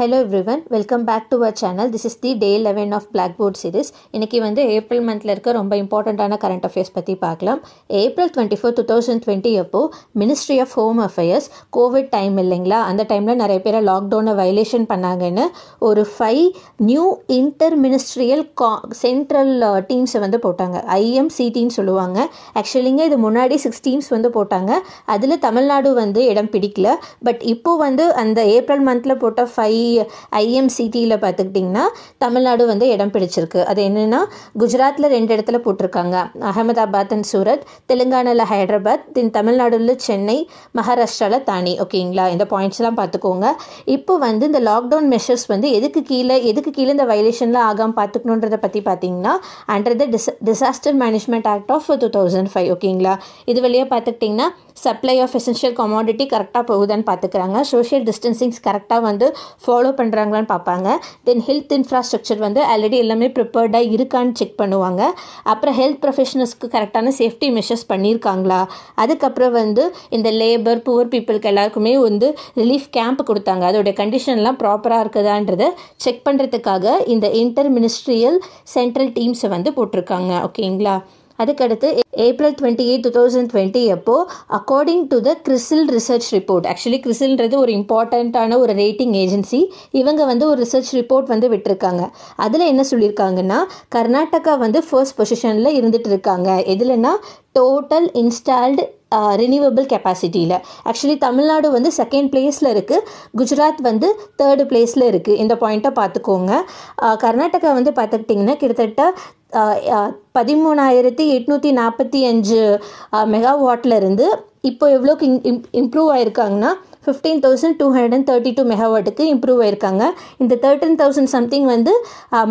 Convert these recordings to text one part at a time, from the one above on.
hello everyone welcome back to our channel this is the day eleven of black board series இன்றைக்கி வந்து April மந்தில் இருக்க ரொம்ப இம்பார்ட்டண்ட்டான கரண்ட் அஃபேர்ஸ் பற்றி பார்க்கலாம் April twenty four two thousand twenty அப்போ ministry of home affairs covid time இல்லைங்களா அந்த டைமில் நிறைய பேரை லாக்டவுனை வயலேஷன் பண்ணாங்கன்னு ஒரு ஃபைவ் நியூ இன்டர் மினிஸ்ட்ரியல் கா சென்ட்ரல் டீம்ஸை வந்து போட்டாங்க ஐஎம்சிடின்னு சொல்லுவாங்க ஆக்சுவலிங்க இது முன்னாடி சிக்ஸ் டீம்ஸ் வந்து போட்டாங்க அதில் தமிழ்நாடு வந்து இடம் பிடிக்கல பட் இப்போது வந்து அந்த ஏப்ரல் மந்தில் போட்ட ஃபைவ் ஐஎம்சிடியில் பார்த்துக்கிட்டிங்கன்னா தமிழ்நாடு வந்து இடம் பிடிச்சிருக்கு அது என்னென்னா குஜராத்தில் ரெண்டு இடத்துல போட்டிருக்காங்க அகமதாபாத் அண்ட் சூரத் தெலுங்கானாவில் ஹைதராபாத் தென் தமிழ்நாடுல சென்னை மகாராஷ்டிராவில் தானி ஓகேங்களா இந்த பாயிண்ட்ஸ்லாம் பார்த்துக்கோங்க இப்போ வந்து இந்த லாக்டவுன் மெஷர்ஸ் வந்து எதுக்கு கீழே எதுக்கு கீழே இந்த வைலேஷன்லாம் ஆகாமல் பார்த்துக்கணுன்றத பற்றி பார்த்தீங்கன்னா under the disaster management act of two thousand five ஓகேங்களா இது வழியாக பார்த்துக்கிட்டிங்கன்னா சப்ளை ஆஃப் எசென்ஷியல் கமாடிட்டி கரெக்டாக போகுதுன்னு பார்த்துக்கிறாங்க சோஷியல் டிஸ்டன்சிங்ஸ் கரெக்டாக வந்து ஃபாலோ பண்ணுறாங்களான்னு பார்ப்பாங்க தென் ஹெல்த் இன்ஃப்ராஸ்ட்ரக்சர் வந்து ஆல்ரெடி எல்லாமே ப்ரிப்பேர்டாக இருக்கான்னு செக் பண்ணுவாங்க அப்புறம் ஹெல்த் ப்ரொஃபஷனல்ஸ்க்கு கரெக்டான சேஃப்டி மெஷர்ஸ் பண்ணியிருக்காங்களா அதுக்கப்புறம் வந்து இந்த லேபர் புவர் பீப்புளுக்கு எல்லாருக்குமே வந்து ரிலீஃப் கேம்ப் கொடுத்தாங்க அதோடைய கண்டிஷன்லாம் ப்ராப்பராக இருக்குதான்றதை செக் பண்ணுறதுக்காக இந்த இன்டர் மினிஸ்ட்ரியல் சென்ட்ரல் டீம்ஸை வந்து போட்டிருக்காங்க ஓகேங்களா அதுக்கடுத்து April twenty eight two thousand twenty அப்போ according to the CRISIL research report actually கிறிசில்ன்றது ஒரு இம்பார்ட்டண்ட்டான ஒரு ரேட்டிங் ஏஜென்சி இவங்க வந்து ஒரு ரிசர்ச் ரிப்போர்ட் வந்து விட்டுருக்காங்க அதில் என்ன சொல்லியிருக்காங்கன்னா கர்நாடகா வந்து ஃபர்ஸ்ட் பொசிஷனில் இருந்துகிட்டு இருக்காங்க எதுலன்னா டோட்டல் இன்ஸ்டால்டு ரினியூவபிள் கெப்பாசிட்டியில் ஆக்சுவலி தமிழ்நாடு வந்து செகண்ட் பிளேஸில் இருக்குது குஜராத் வந்து தேர்டு பிளேஸில் இருக்குது இந்த பாயிண்ட்டை பார்த்துக்கோங்க கர்நாடகா வந்து பார்த்துக்கிட்டிங்கன்னா கிட்டத்தட்ட பதிமூணாயிரத்தி எட்நூற்றி நாற்பத்தி அஞ்சு இருந்து இப்போ எவ்வளோக்கு இம் இம்ப்ரூவ் ஆயிருக்காங்கன்னா fifteen thousand two hundred and thirty two மெகாவாட்டுக்கு இம்ப்ரூவ் ஆயிருக்காங்க இந்த தேர்ட்டின் தௌசண்ட் சம்திங் வந்து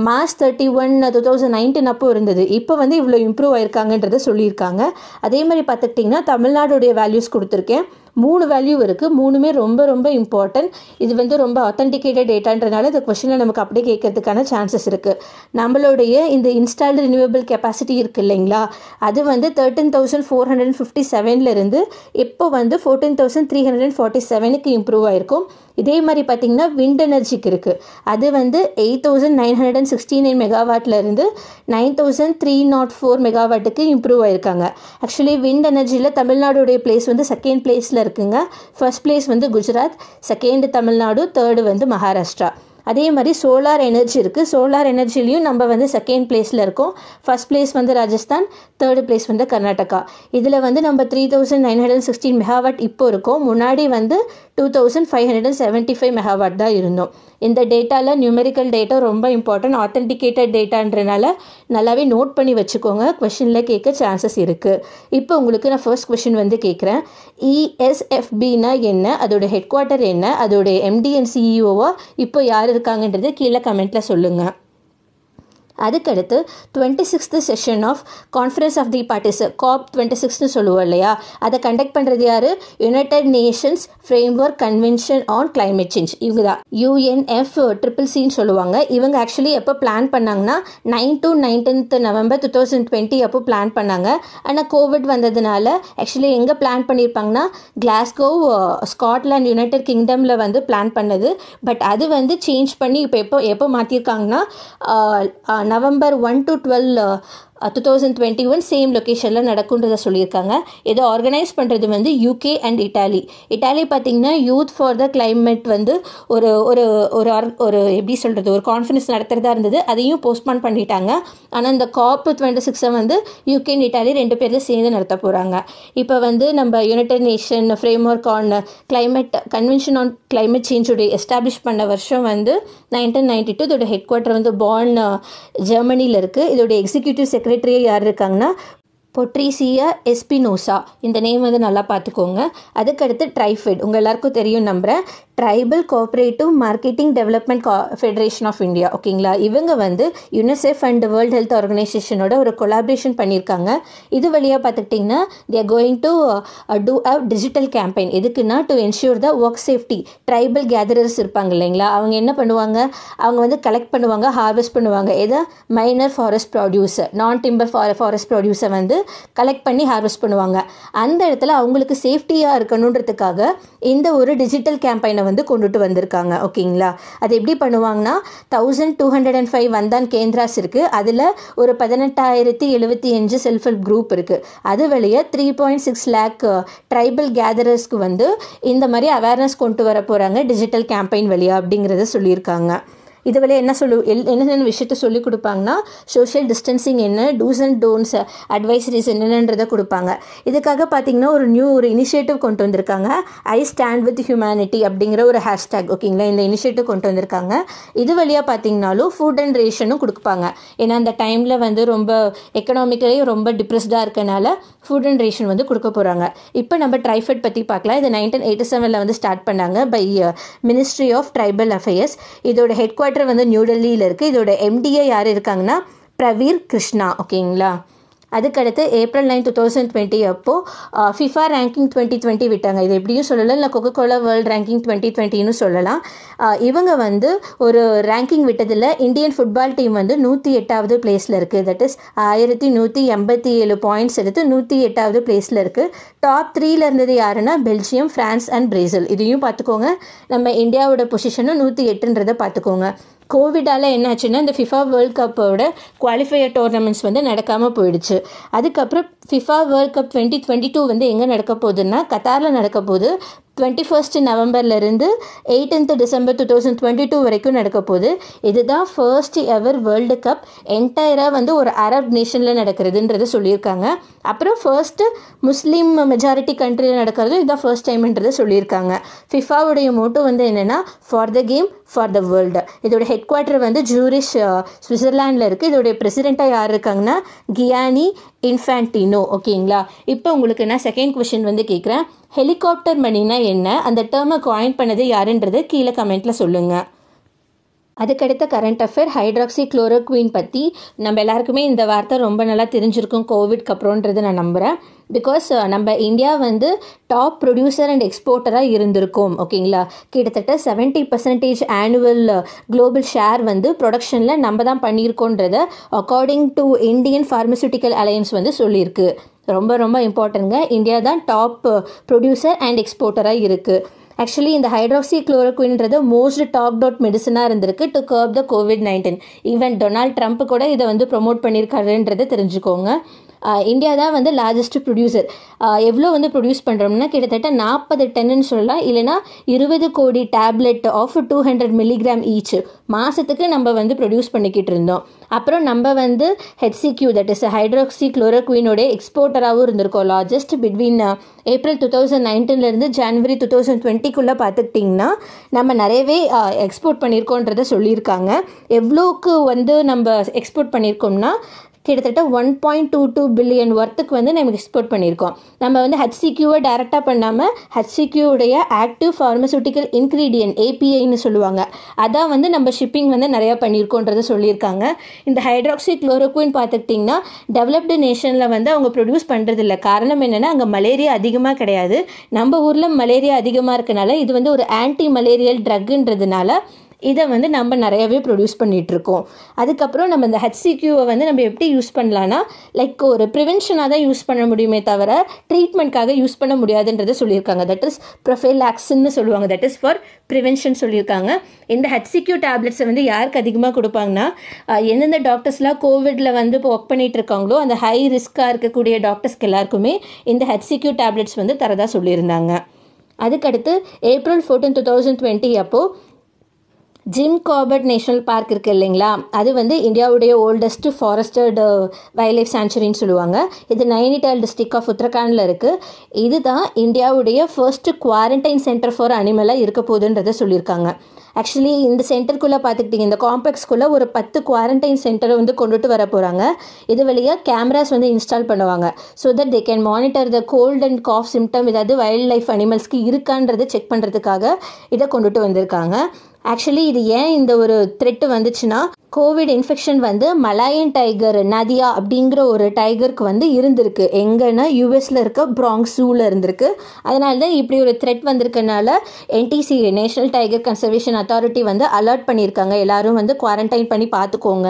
March thirty one two thousand nineteen அப்போ இருந்தது இப்போ வந்து இவ்வளோ இம்ப்ரூவ் ஆயிருக்காங்கன்றதை சொல்லியிருக்காங்க அதே மாதிரி பார்த்துக்கிட்டிங்கன்னா தமிழ்நாடுடைய வேல்யூஸ் கொடுத்துருக்கேன் மூணு வேல்யூ இருக்குது மூணுமே ரொம்ப ரொம்ப இம்பார்ட்டன்ட் இது வந்து ரொம்ப அத்தன்டிகேட்டட் டேட்டான்றனால இந்த கொஷினை நமக்கு அப்படியே கேட்கறதுக்கான சான்சஸ் இருக்குது நம்மளுடைய இந்த இன்ஸ்டால்டு ரினியூவபிள் கெப்பாசிட்டி இருக்குது இல்லைங்களா அது வந்து thirteen thousand four hundred fifty செவன்லேருந்து இப்போ வந்து fourteen thousand three hundred forty செவனுக்கு இம்ப்ரூவ் ஆயிருக்கும் இதே மாதிரி பார்த்திங்கன்னா விண்ட் எனர்ஜிக்கு இருக்குது அது வந்து eight thousand nine hundred and sixty nine மெகாவாட்லேருந்து nine thousand three nought four மெகாவாட்டுக்கு இம்ப்ரூவ் ஆயிருக்காங்க ஆக்சுவலி விண்ட் எனர்ஜியில் தமிழ்நாடுடைய பிளேஸ் வந்து செகண்ட் பிளேஸில் இருக்குங்க ஃபர்ஸ்ட் பிளேஸ் வந்து குஜராத் செகண்டு தமிழ்நாடு தேர்டு வந்து மகாராஷ்டிரா அதே மாதிரி சோலார் எனர்ஜி இருக்குது சோலார் எனர்ஜிலையும் நம்ம வந்து செகண்ட் பிளேஸில் இருக்கோம் ஃபஸ்ட் பிளேஸ் வந்து ராஜஸ்தான் தேர்டு பிளேஸ் வந்து கர்நாடகா இதில் வந்து நம்ம three thousand nine hundred sixteen megawatt இப்போ இருக்கோம் முன்னாடி வந்து two thousand five hundred and seventy five megawatt தான் இருந்தோம் இந்த டேட்டாவில் நியூமெரிக்கல் டேட்டா ரொம்ப இம்பார்ட்டன்ட் ஆத்தென்டிகேட்டட் டேட்டான்றனால நல்லாவே நோட் பண்ணி வச்சுக்கோங்க கொஷினில் கேட்க சான்சஸ் இருக்குது இப்போ உங்களுக்கு நான் ஃபர்ஸ்ட் கொஷின் வந்து கேட்குறேன் இஎஸ்எஃபின்னா e என்ன அதோடய ஹெட் குவார்ட்டர் என்ன அதோடய எம்டிஎன் சிஇஓவாக e இப்போ யார் இருக்காங்கன்றது கீழே கமெண்ட்டில் சொல்லுங்கள் அதுக்கடுத்து twenty sixth session of conference of the parties COP twenty சிக்ஸ்னு சொல்லுவோம் இல்லையா அதை கண்டக்ட் பண்ணுறது யார் United Nations framework convention on climate change இவங்க தான் யூஎன்எஃப் ட்ரிபிள் சின்னு சொல்லுவாங்க இவங்க ஆக்சுவலி எப்போ பிளான் பண்ணாங்கன்னா nine to nineteenth November two thousand twenty அப்போ பிளான் பண்ணாங்க ஆனால் கோவிட் வந்ததுனால ஆக்சுவலி எங்கே பிளான் பண்ணியிருப்பாங்கன்னா கிளாஸ்கோ ஸ்காட்லாண்ட் யுனைடெட் கிங்டமில் வந்து பிளான் பண்ணது பட் அது வந்து சேஞ்ச் பண்ணி இப்போ எப்போ எப்போ மாற்றிருக்காங்கன்னா November one to twelve two thousand twenty one same லொக்கேஷனில் நடக்குன்றதை சொல்லியிருக்காங்க இதை ஆர்கனைஸ் பண்ணுறது வந்து யூகே அண்ட் இட்டாலி இட்டாலி பார்த்திங்கன்னா யூத் ஃபார் த கிளைமேட் வந்து ஒரு ஒரு ஒரு ஒரு எப்படி சொல்கிறது ஒரு கான்ஃபரன்ஸ் நடத்துகிறதா இருந்தது அதையும் போஸ்ட்பான் பண்ணிட்டாங்க ஆனால் இந்த காப் டுவெண்ட்டி சிக்ஸை வந்து யூகே அண்ட் இட்டாலி ரெண்டு பேர் சேர்ந்து நடத்த போகிறாங்க இப்போ வந்து நம்ம United Nation framework on climate convention on climate சேஞ்சுடைய எஸ்டாப்ளிஷ் பண்ண வருஷம் வந்து நைன்டீன் நைன்டி டூ இதோட ஹெட் குவார்ட்டர் வந்து பார்ன் ஜெர்மனியில் இருக்குது இதோட எக்ஸிக்யூட்டிவ் செக்ரட்டரி செக்ரட்டரியாக யார் இருக்காங்கன்னா பொட்ரிசியா எஸ்பினோசா இந்த நேம் வந்து நல்லா பார்த்துக்கோங்க அதுக்கடுத்து ட்ரைஃபெட் உங்கள் எல்லாருக்கும் தெரியும் நம்புகிறேன் ட்ரைபல் கோஆப்ரேட்டிவ் மார்க்கெட்டிங் டெவலப்மெண்ட் கா ஃபெடரேஷன் ஆஃப் இந்தியா ஓகேங்களா இவங்க வந்து யுனிசெஃப் அண்ட் வேர்ல்ட் ஹெல்த் ஆர்கனைசேஷனோட ஒரு கொலாபரேஷன் பண்ணியிருக்காங்க இது வழியாக பார்த்துக்கிட்டிங்கன்னா they're going to do a digital campaign எதுக்குன்னா to ensure the work safety tribal gatherers இருப்பாங்க இல்லைங்களா அவங்க என்ன பண்ணுவாங்க அவங்க வந்து கலெக்ட் பண்ணுவாங்க ஹார்வெஸ்ட் பண்ணுவாங்க எதை minor forest producer non timber ஃபார ஃபாரஸ்ட் ப்ரொடியூஸை வந்து கலெக்ட் பண்ணி ஹார்வெஸ்ட் பண்ணுவாங்க அந்த இடத்துல அவங்களுக்கு சேஃப்டியாக இருக்கணுன்றதுக்காக இந்த ஒரு டிஜிட்டல் கேம்பெயினை வந்து கொண்டுட்டு வந்திருக்காங்க ஓகேங்களா அது எப்படி பண்ணுவாங்கன்னா thousand two hundred and five Van Dhan Kendras இருக்குது அதில் ஒரு பதினெட்டாயிரத்தி எழுபத்தி அஞ்சு செல்ஃப் ஹெல்ப் குரூப் இருக்குது அது வழியாக three point six lakh tribal கேதரர்ஸ்க்கு வந்து இந்த மாதிரி அவேர்னஸ் கொண்டு வர போகிறாங்க டிஜிட்டல் கேம்பெயின் வழியாக அப்படிங்கிறத சொல்லியிருக்காங்க இது வழியாக என்ன சொல்லு எல் என்னென்ன விஷயத்த சொல்லி கொடுப்பாங்கன்னா சோஷியல் டிஸ்டன்சிங் என்ன டூஸ் அண்ட் டோன்ஸ் அட்வைசரிஸ் என்னென்னன்றதை கொடுப்பாங்க இதுக்காக பார்த்தீங்கன்னா ஒரு நியூ ஒரு இனிஷியேட்டிவ் கொண்டு வந்திருக்காங்க ஐ ஸ்டாண்ட் வித் ஹியூமனிட்டி அப்படிங்கிற ஒரு ஹேஷ்டேக் ஓகேங்களா இந்த இனிஷியேட்டிவ் கொண்டு வந்திருக்காங்க இது வழியாக பார்த்தீங்கனாலும் ஃபுட் அண்ட் ரேஷனும் கொடுப்பாங்க ஏன்னா அந்த டைமில் வந்து ரொம்ப எக்கனாமிக்கலையும் ரொம்ப டிப்ரெஸ்டாக இருக்கனால ஃபுட் அண்ட் ரேஷன் வந்து கொடுக்க போகிறாங்க இப்போ நம்ம ட்ரைஃபெட் பற்றி பார்க்கலாம் இது நைன்டீன் எயிட்டி செவனில் வந்து ஸ்டார்ட் பண்ணாங்க by ministry of tribal affairs இதோட ஹெட் குவார்ட்டர் ஹெட்குவார்ட்டர் வந்து நியூடெல்லியில் இருக்குது இதோட எம்டிஏ யார் இருக்காங்கன்னா பிரவீர் கிருஷ்ணா ஓகேங்களா அதுக்கடுத்து April nine two thousand twenty அப்போது ஃபிஃபா ரேங்கிங் டுவெண்ட்டி டுவெண்ட்டி விட்டாங்க இது எப்படியும் சொல்லலாம் இல்லை Coca Cola world ranking twenty டுவெண்ட்டின்னு சொல்லலாம் இவங்க வந்து ஒரு ரேங்கிங் விட்டதில் இந்தியன் ஃபுட்பால் டீம் வந்து நூற்றி எட்டாவது பிளேஸில் இருக்குது தட் இஸ் ஆயிரத்தி நூற்றி எண்பத்தி ஏழு பாயிண்ட்ஸ் எடுத்து நூற்றி எட்டாவது பிளேஸில் இருக்குது டாப் த்ரீல இருந்தது யாருன்னா பெல்ஜியம் ஃப்ரான்ஸ் அண்ட் பிரேசில் இதையும் பார்த்துக்கோங்க நம்ம இந்தியாவோட பொசிஷனும் நூற்றி எட்டுன்றதை பார்த்துக்கோங்க கோவிடால் என்னாச்சுன்னா இந்த ஃபிஃபா வேர்ல்ட் கப்போட குவாலிஃபையர் டோர்னமெண்ட்ஸ் வந்து நடக்காமல் போயிடுச்சு அதுக்கப்புறம் FIFA world cup twenty twenty two வந்து எங்கே நடக்க போகுதுன்னா கத்தாரில் நடக்க போகுது டுவெண்ட்டி ஃபர்ஸ்ட் நவம்பர்லேருந்து eighteenth December two thousand twenty two வரைக்கும் நடக்க போகுது இதுதான் ஃபர்ஸ்ட் எவர் வேர்ல்டு கப் என்டையராக வந்து ஒரு அரப் நேஷனில் நடக்கிறதுன்றது சொல்லியிருக்காங்க அப்புறம் ஃபர்ஸ்ட்டு முஸ்லீம் மெஜாரிட்டி கண்ட்ரியில் நடக்கிறது இதுதான் ஃபர்ஸ்ட் டைம்ன்றதை சொல்லியிருக்காங்க ஃபிஃபாவுடைய மோட்டோ வந்து என்னென்னா for the game for the world இதோடய ஹெட் குவார்ட்டர் வந்து ஜூரிஷ் சுவிட்சர்லாண்டில் இருக்குது இதோடைய பிரசிடெண்ட்டாக யார் இருக்காங்கன்னா கியானி இன்ஃபேன்டினோ ஓகேங்களா இப்போ உங்களுக்கு நான் செகண்ட் கொஷின் வந்து கேட்குறேன் ஹெலிகாப்டர் மணினா என்ன அந்த டேர்மை காயின் பண்ணது யாருன்றது கீழே கமெண்ட்டில் சொல்லுங்கள் அதுக்கடுத்த கரண்ட் அஃபேர் ஹைட்ராக்சி குளோரோக்வீன் பற்றி நம்ம எல்லாருக்குமே இந்த வார்த்தை ரொம்ப நல்லா தெரிஞ்சிருக்கும் கோவிட்க்கு அப்புறன்றது நான் நம்புகிறேன் பிகாஸ் நம்ம இந்தியா வந்து டாப் ப்ரொடியூசர் அண்ட் எக்ஸ்போர்ட்டராக இருந்திருக்கும் ஓகேங்களா கிட்டத்தட்ட seventy percentage annual global share வந்து ப்ரொடக்ஷனில் நம்ம தான் பண்ணியிருக்கோன்றத according to Indian pharmaceutical alliance வந்து சொல்லியிருக்கு ரொம்ப ரொம்ப இம்பார்ட்டன்ங்க இந்தியா தான் டாப் ப்ரொடியூசர் அண்ட் எக்ஸ்போர்ட்டராக இருக்குது ஆக்சுவலி இந்த ஹைட்ராக்சி குளோரோக்வின்ன்றது மோஸ்ட் டாக் டவுட் மெடிசனாக இருந்திருக்கு to curb the covid nineteen even Donald Trump கூட இதை வந்து ப்ரொமோட் பண்ணியிருக்காருன்றதை தெரிஞ்சுக்கோங்க இந்தியா தான் வந்து லார்ஜஸ்ட் ப்ரொடியூசர் எவ்வளோ வந்து ப்ரொடியூஸ் பண்ணுறோம்னா கிட்டத்தட்ட நாற்பது டென்னு சொல்லலாம் இல்லைனா இருபது கோடி tablet of two hundred milligram each மாதத்துக்கு நம்ம வந்து ப்ரொடியூஸ் பண்ணிக்கிட்டு இருந்தோம் அப்புறம் நம்ம வந்து ஹெச்சிக்யூ தட் இஸ் ஹைட்ராக்சி குளோரோக்வீனோட எக்ஸ்போர்ட்டராகவும் இருந்திருக்கோம் largest between April two thousand நைன்டீன்லேருந்து ஜான்வரி டூ தௌசண்ட் டுவெண்ட்டிக்குள்ளே பார்த்துக்கிட்டிங்கன்னா நம்ம நிறையவே எக்ஸ்போர்ட் பண்ணியிருக்கோன்றதை சொல்லியிருக்காங்க எவ்வளோக்கு வந்து நம்ம எக்ஸ்போர்ட் பண்ணியிருக்கோம்னா கிட்டத்தட்ட one point two two billion ஒர்த்துக்கு வந்து நம்ம எக்ஸ்போர்ட் பண்ணியிருக்கோம் நம்ம வந்து ஹச்சிக்யூவை டைரெக்டாக பண்ணாமல் ஹச்சிக்யூடைய ஆக்டிவ் ஃபார்மசூட்டிக்கல் இன்க்ரீடியன்ட் ஏபிஐன்னு சொல்லுவாங்க அதான் வந்து நம்ம ஷிப்பிங் வந்து நிறையா பண்ணியிருக்கோன்றதை சொல்லியிருக்காங்க இந்த ஹைட்ராக்சி குளோரோக்குவின் பார்த்துக்கிட்டிங்கன்னா டெவலப்டு நேஷனில் வந்து அவங்க ப்ரொடியூஸ் பண்ணுறது இல்லை காரணம் என்னென்னா அங்கே மலேரியா அதிகமாக கிடையாது நம்ம ஊரில் மலேரியா அதிகமாக இருக்கனால இது வந்து ஒரு ஆன்டி மலேரியல் ட்ரக்குன்றதுனால இதை வந்து நம்ம நிறையவே ப்ரொடியூஸ் பண்ணிகிட்ருக்கோம் அதுக்கப்புறம் நம்ம இந்த ஹெச்சிக்யூவை வந்து நம்ம எப்படி யூஸ் பண்ணலான்னா லைக் ஒரு ப்ரிவென்ஷனாக தான் யூஸ் பண்ண முடியுமே தவிர ட்ரீட்மெண்ட்காக யூஸ் பண்ண முடியாதுன்றதை சொல்லியிருக்காங்க தட் இஸ் ப்ரொஃபைலாக்ஸ்ன்னு சொல்லுவாங்க தட் இஸ் ஃபார் ப்ரிவென்ஷன் சொல்லியிருக்காங்க இந்த ஹெச்சிக்யூ டேப்லெட்ஸை வந்து யாருக்கு அதிகமாக கொடுப்பாங்கன்னா எந்தெந்த டாக்டர்ஸ்லாம் கோவிடில் வந்து இப்போ ஒர்க் பண்ணிகிட்டு இருக்காங்களோ அந்த ஹை ரிஸ்க்காக இருக்கக்கூடிய டாக்டர்ஸ்க்கு எல்லாருக்குமே இந்த ஹெச்சிக்யூ டேப்லெட்ஸ் வந்து தரதாக சொல்லியிருந்தாங்க அதுக்கடுத்து April fourteen two thousand twenty அப்போது ஜிம் காபர்ட் நேஷ்னல் பார்க் இருக்குது இல்லைங்களா அது வந்து இந்தியாவுடைய ஓல்டஸ்ட்டு ஃபாரஸ்டர்டு வைல்ட் லைஃப் சாங்சுரின்னு சொல்லுவாங்க இது நைனிடால் டிஸ்ட்ரிக் ஆஃப் உத்தரகாண்டில் இருக்குது இதுதான் இந்தியாவுடைய ஃபர்ஸ்ட்டு குவாரண்டைன் சென்டர் ஃபார் அனிமலாக இருக்க போகுதுன்றதை சொல்லியிருக்காங்க ஆக்சுவலி இந்த சென்டருக்குள்ளே பார்த்துக்கிட்டிங்க இந்த காம்ப்ளெக்ஸ்க்குள்ளே ஒரு பத்து குவாரண்டைன் சென்டரை வந்து கொண்டுட்டு வர போகிறாங்க இது வழியாக கேமராஸ் வந்து இன்ஸ்டால் பண்ணுவாங்க so that they can monitor the cold and cough symptom ஏதாவது வைல்ட் லைஃப் அனிமல்ஸ்க்கு இருக்கான்றதை செக் பண்ணுறதுக்காக இதை கொண்டுட்டு வந்திருக்காங்க ஆக்சுவலி இது ஏன் இந்த ஒரு த்ரெட்டு வந்துச்சுன்னா கோவிட் இன்ஃபெக்ஷன் வந்து மலாயன் டைகர் நதியா அப்படிங்கிற ஒரு டைகருக்கு வந்து இருந்திருக்கு எங்கன்னா யூஎஸில் இருக்க ப்ராங் ஸூவில் இருந்திருக்கு அதனால தான் இப்படி ஒரு த்ரெட் வந்திருக்கனால NTC national tiger conservation authority வந்து அலர்ட் பண்ணியிருக்காங்க எல்லாரும் வந்து குவாரண்டைன் பண்ணி பார்த்துக்கோங்க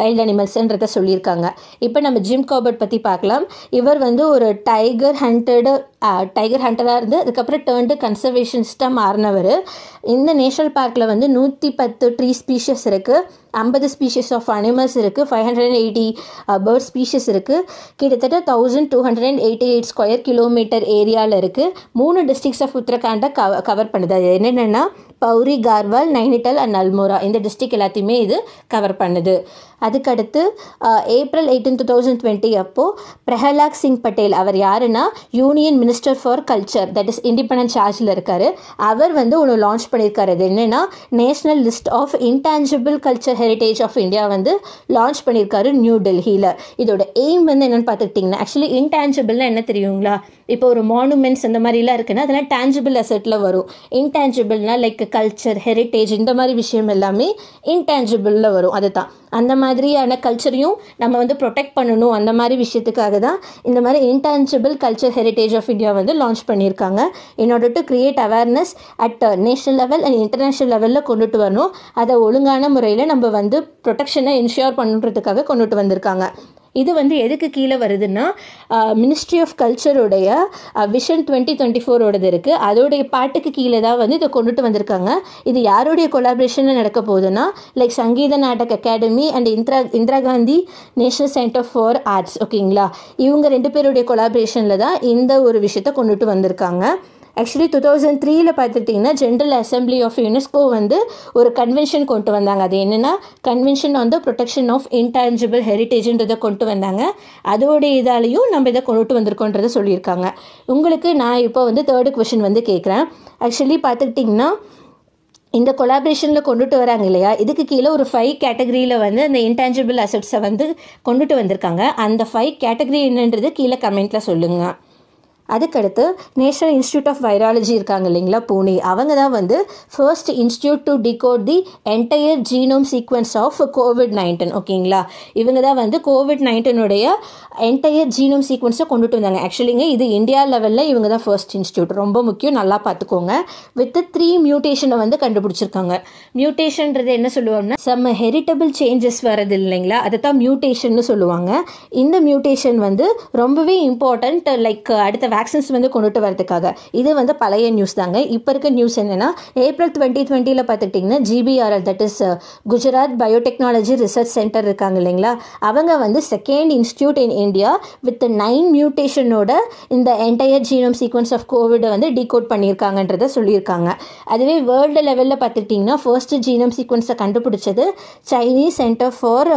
வைல்ட் அனிமல்ஸ்ன்றத சொல்லியிருக்காங்க இப்போ நம்ம ஜிம் காபர்ட் பற்றி பார்க்கலாம் இவர் வந்து ஒரு டைகர் ஹண்டட் டைகர் ஹண்டராக இருந்து அதுக்கப்புறம் டேர்ன்டு கன்சர்வேஷனிஸ்ட்டாக மாறினவர் இந்த நேஷ்னல் பார்க்கில் வந்து நூற்றி பத்து ட்ரீ ஸ்பீஷஸ் இருக்குது ஐம்பது ஸ்பீஷஸ் ஆஃப் அனிமல்ஸ் இருக்குது five hundred and eighty bird species இருக்குது கிட்டத்தட்ட thousand two hundred and eighty eight square kilometre ஏரியாவில் இருக்குது மூணு டிஸ்ட்ரிக்ஸ் ஆஃப் உத்தரகாண்டை கவ கவர் பண்ணுது அது என்னென்னா பௌரி கார்வால் நைனிட்டல் அண்ட் அல்மோரா இந்த டிஸ்ட்ரிக் எல்லாத்தையுமே இது கவர் பண்ணுது அதுக்கடுத்து April eighteen two thousand twenty அப்போது பிரஹலாக் சிங் பட்டேல் அவர் யாருன்னா union minister for culture that is independence சார்ஜில் இருக்கார் அவர் வந்து ஒன்று லான்ச் பண்ணியிருக்காரு அது என்னென்னா national list of intangible culture heritage of India வந்து லான்ச் பண்ணியிருக்காரு நியூ டெல்லியில் இதோட எய்ம் வந்து என்னென்னு பார்த்துக்கிட்டிங்கன்னா ஆக்சுவலி இன்டான்ஜிபிள்னா என்ன தெரியுங்களா இப்போ ஒரு மானுமெண்ட்ஸ் இந்த மாதிரிலாம் இருக்குன்னா அதெல்லாம் டேஞ்சிபிள் அசெட்டில் வரும் இன்டேஞ்சிபிள்னால் லைக் கல்ச்சர் ஹெரிட்டேஜ் இந்த மாதிரி விஷயம் எல்லாமே இன்டேஞ்சிபிளில் வரும் அதுதான் அந்த மாதிரியான கல்ச்சரையும் நம்ம வந்து ப்ரொடெக்ட் பண்ணணும் அந்த மாதிரி விஷயத்துக்காக தான் இந்த மாதிரி intangible culture heritage of India வந்து லான்ச் பண்ணியிருக்காங்க என்னோட to create awareness at national level and international லெவலில் கொண்டுட்டு வரணும் அதை ஒழுங்கான முறையில் நம்ம வந்து ப்ரொடெக்ஷனை இன்ஷியோர் பண்ணுறதுக்காக கொண்டுட்டு வந்திருக்காங்க இது வந்து எதுக்கு கீழே வருதுன்னா மினிஸ்ட்ரி ஆஃப் கல்ச்சருடைய விஷன் டுவெண்ட்டி டுவெண்ட்டி ஃபோரோடது இருக்குது அதோடைய பாட்டுக்கு கீழே தான் வந்து இதை கொண்டுட்டு வந்திருக்காங்க இது யாருடைய கொலாபரேஷனில் நடக்க போகுதுன்னா like Sangeet Natak academy and Indira Indira Gandhi national centre for arts ஓகேங்களா இவங்க ரெண்டு பேருடைய கொலாபரேஷனில் தான் இந்த ஒரு விஷயத்தை கொண்டுட்டு வந்திருக்காங்க ஆக்சுவலி டூ தௌசண்ட் த்ரீயில் பார்த்துட்டிங்கன்னா ஜென்ரல் அசம்பிளி ஆஃப் யுனெஸ்கோ வந்து ஒரு கன்வென்ஷன் கொண்டு வந்தாங்க அது என்னென்னா convention on the protection of intangible ஹெரிட்டேஜ்ன்றதை கொண்டு வந்தாங்க அதோடைய இதாலையும் நம்ம இதை கொண்டு வந்திருக்கோன்றத சொல்லியிருக்காங்க உங்களுக்கு நான் இப்போ வந்து தேர்டு கொஷின் வந்து கேட்குறேன் ஆக்சுவலி பார்த்துக்கிட்டிங்கன்னா இந்த கொலாபரேஷனில் கொண்டுட்டு வராங்க இல்லையா இதுக்கு கீழே ஒரு ஃபைவ் கேட்டகரியில் வந்து அந்த இன்டான்ஜிபிள் அசட்ஸை வந்து கொண்டுட்டு வந்திருக்காங்க அந்த ஃபைவ் கேட்டகரி என்னன்றது கீழே கமெண்ட்டில் சொல்லுங்கள் அதுக்கடுத்து நேஷனல் இன்ஸ்டியூட் ஆஃப் வைராலஜி இருக்காங்க இல்லைங்களா பூனே அவங்க தான் வந்து first institute to decode the entire genome sequence of COVID nineteen ஓகேங்களா இவங்க தான் வந்து கோவிட் நைன்டீனுடைய என்டையர் ஜீனோம் சீக்வன்ஸை கொண்டுட்டு வந்தாங்க ஆக்சுவலிங்க இது இந்தியா லெவலில் இவங்க தான் ஃபர்ஸ்ட் இன்ஸ்டியூட் ரொம்ப முக்கியம் நல்லா பார்த்துக்கோங்க வித் த்ரீ மியூட்டேஷனை வந்து கண்டுபிடிச்சிருக்காங்க மியூட்டேஷன்ன்றது என்ன சொல்லுவோம்னா சம் ஹெரிட்டபிள் சேஞ்சஸ் வரது இல்லைங்களா அதை தான் மியூட்டேஷன் சொல்லுவாங்க இந்த மியூட்டேஷன் வந்து ரொம்பவே இம்பார்ட்டண்ட் லைக் அடுத்த வேக்சின்ஸ் வந்து கொண்டுட்டு வரதுக்காக இது வந்து பழைய நியூஸ் தாங்க இப்போ இருக்க நியூஸ் என்னென்னா ஏப்ரல் டுவெண்ட்டி டுவெண்ட்டியில் பார்த்துக்கிட்டிங்கன்னா GBRL that is Gujarat biotechnology research centre இருக்காங்க இல்லைங்களா அவங்க வந்து second institute in India with nine மியூட்டேஷனோட இந்த என்டையர் ஜீனோம் சீக்வன்ஸ் ஆஃப் கோவிடை வந்து டீகோட் பண்ணியிருக்காங்கன்றத சொல்லியிருக்காங்க அதுவே வேர்ல்டு லெவலில் பார்த்துக்கிட்டிங்கன்னா ஃபர்ஸ்ட்டு ஜீனோம் சீக்வன்ஸை கண்டுபிடிச்சது Chinese centre for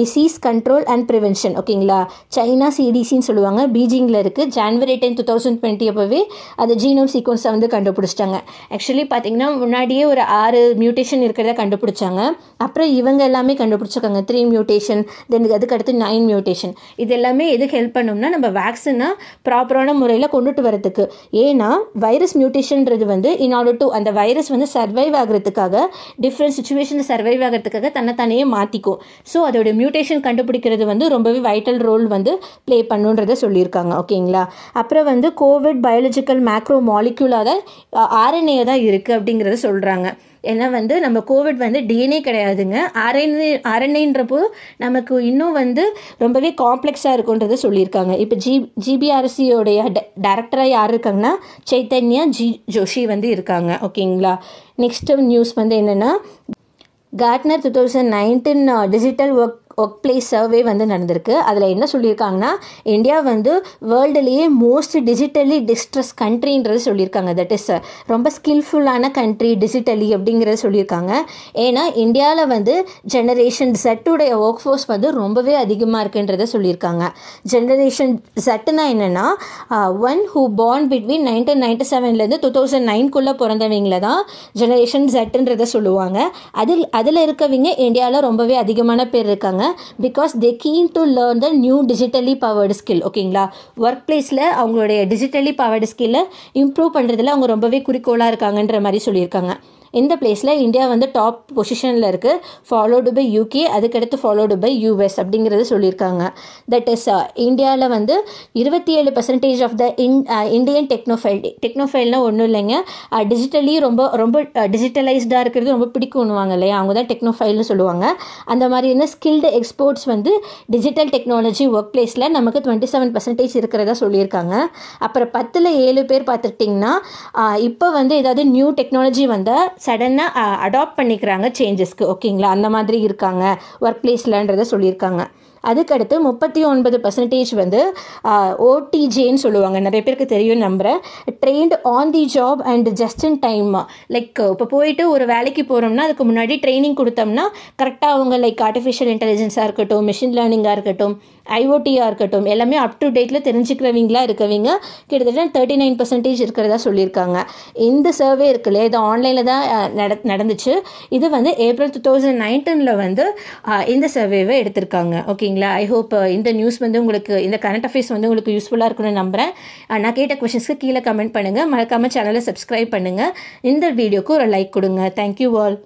disease control and prevention ஓகேங்களா சைனா சிடிசின்னு சொல்லுவாங்க பீஜிங்கில் இருக்குது January tenth two thousand twenty அப்போவே அது ஜீனோம் சீக்வன்ஸை வந்து கண்டுபிடிச்சிட்டாங்க ஆக்சுவலி பார்த்திங்கன்னா முன்னாடியே ஒரு ஆறு மியூட்டேஷன் இருக்கிறத கண்டுபிடிச்சாங்க அப்புறம் இவங்க எல்லாமே கண்டுபிடிச்சிருக்காங்க த்ரீ மியூட்டேஷன் தென் அதுக்கடுத்து நைன் மியூட்டேஷன் இது எல்லாமே எதுக்கு ஹெல்ப் பண்ணோம்னா நம்ம வேக்சினை ப்ராப்பரான முறையில் கொண்டுட்டு வரதுக்கு ஏன்னா வைரஸ் மியூட்டேஷன்ன்றது வந்து இன் ஆர்டர் டு அந்த வைரஸ் வந்து சர்வைவ் ஆகிறதுக்காக டிஃப்ரெண்ட் சுச்சுவேஷனில் சர்வைவ் ஆகிறதுக்காக தன்னைத்தானே மாற்றிக்கும் ஸோ அதோட மியூட்டேஷன் கண்டுபிடிக்கிறது வந்து ரொம்பவே வைட்டல் ரோல் வந்து ப்ளே பண்ணுன்றதை சொல்லியிருக்காங்க ஓகேங்களா அப்புறம் வந்து கோவிட் பயாலஜிக்கல் மேக்ரோ மாலிக்யூலாக ஆர்என்ஏ தான் இருக்குது அப்படிங்கிறத சொல்கிறாங்க ஏன்னா வந்து நம்ம கோவிட் வந்து டிஎன்ஏ கிடையாதுங்க ஆர்என்ஏ ஆர்என்ஏன்றப்போ நமக்கு இன்னும் வந்து ரொம்பவே காம்ப்ளெக்ஸாக இருக்குன்றதை சொல்லியிருக்காங்க இப்போ ஜி ஜிபிஆர்சியோடைய டேரக்டராக யார் இருக்காங்கன்னா சைத்தன்யா ஜி ஜோஷி வந்து இருக்காங்க ஓகேங்களா நெக்ஸ்ட்டு நியூஸ் வந்து என்னென்னா Gartner two thousand nineteen digital work workplace survey வந்து நடந்திருக்கு அதில் என்ன சொல்லியிருக்காங்கன்னா இந்தியா வந்து வேர்ல்டுலேயே மோஸ்ட் டிஜிட்டலி டிஸ்ட்ரெஸ் கண்ட்ரின்றது சொல்லியிருக்காங்க தட் இஸ் ரொம்ப ஸ்கில்ஃபுல்லான கண்ட்ரி டிஜிட்டலி அப்படிங்கிறத சொல்லியிருக்காங்க ஏன்னா இந்தியாவில் வந்து ஜெனரேஷன் ஜெட்டுடைய ஒர்க் ஃபோர்ஸ் வந்து ரொம்பவே அதிகமாக இருக்குன்றதை சொல்லியிருக்காங்க ஜெனரேஷன் செட்டுனா என்னென்னா one who born between nineteen ninety செவன்லேருந்து டூ தௌசண்ட் நைன்குள்ளே பிறந்தவங்கள தான் ஜெனரேஷன் செட்டுன்றதை சொல்லுவாங்க அதில் அதில் இருக்கவங்க இந்தியாவில் ரொம்பவே அதிகமான பேர் இருக்காங்க because they keen to learn the new digitally powered skill ஓகேங்களா ஒர்க் பிளேஸில் அவங்களுடைய டிஜிட்டலி பவர்டு ஸ்கில்லை இம்ப்ரூவ் பண்ணுறதுல அவங்க ரொம்பவே குறிக்கோளாக இருக்காங்கன்ற மாதிரி சொல்லியிருக்காங்க இந்த பிளேஸில் இந்தியா வந்து டாப் பொசிஷனில் இருக்குது ஃபாலோடு பை யூகே அதுக்கடுத்து ஃபாலோடு பை யூஎஸ் அப்படிங்கிறது சொல்லியிருக்காங்க தட் இஸ் uh, இந்தியாவில் வந்து இருபத்தி ஏழு percentage of the in Indian technophile டெக்னோஃபைல்னால் ஒன்றும் இல்லைங்க டிஜிட்டலி uh, ரொம்ப ரொம்ப டிஜிட்டலைஸ்டாக uh, இருக்கிறது ரொம்ப பிடிக்கும்னுவாங்க இல்லையா அவங்க தான் டெக்னோஃபைல்னு சொல்லுவாங்க அந்த மாதிரியான ஸ்கில்டு எக்ஸ்போர்ட்ஸ் வந்து டிஜிட்டல் டெக்னாலஜி ஒர்க் பிளேஸில் நமக்கு டுவெண்ட்டி செவன் பர்சன்டேஜ் இருக்கிறதா சொல்லியிருக்காங்க அப்புறம் பத்தில் ஏழு பேர் பார்த்துட்டிங்கன்னா இப்போ வந்து ஏதாவது நியூ டெக்னாலஜி வந்தால் சடனாக அடாப்ட் பண்ணிக்கிறாங்க சேஞ்சஸ்க்கு ஓகேங்களா அந்த மாதிரி இருக்காங்க ஒர்க் பிளேஸ்லன்றதை சொல்லியிருக்காங்க அதுக்கடுத்து முப்பத்தி ஒன்பது பர்சன்டேஜ் வந்து ஓடிஜேன்னு சொல்லுவாங்க நிறைய பேருக்கு தெரியும் நம்புகிறேன் trained on the job and just in time like இப்போ போயிட்டு ஒரு வேலைக்கு போகிறோம்னா அதுக்கு முன்னாடி ட்ரைனிங் கொடுத்தோம்னா கரெக்டாக அவங்க லைக் ஆர்டிஃபிஷியல் இன்டெலிஜென்ஸாக இருக்கட்டும் மிஷின் லேர்னிங்காக இருக்கட்டும் ஐஓடியாக இருக்கட்டும் எல்லாமே அப் டு டேட்டில் தெரிஞ்சுக்கிறவங்களா இருக்கவங்க கிட்டத்தட்ட தேர்ட்டி நைன் பர்சன்டேஜ் இருக்கிறதா சொல்லியிருக்காங்க இந்த சர்வே இருக்குல்ல இது ஆன்லைனில் தான் நட நடந்துச்சு இது வந்து ஏப்ரல் டூ தௌசண்ட் நைன்டீனில் வந்து இந்த சர்வேவை எடுத்திருக்காங்க ஓகே ஓகேங்களா ஐ ஹோப் uh, இந்த நியூஸ் வந்து உங்களுக்கு இந்த கரண்ட் அஃபேர்ஸ் வந்து உங்களுக்கு யூஸ்ஃபுல்லாக இருக்குன்னு நம்புகிறேன் uh, நான் கேட்ட கொஷின்ஸ்க்கு கீழே கமெண்ட் பண்ணுங்கள் மறக்காமல் சேனலை சப்ஸ்கிரைப் பண்ணுங்கள் இந்த வீடியோக்கு ஒரு லைக் கொடுங்க தேங்க்யூ ஆல்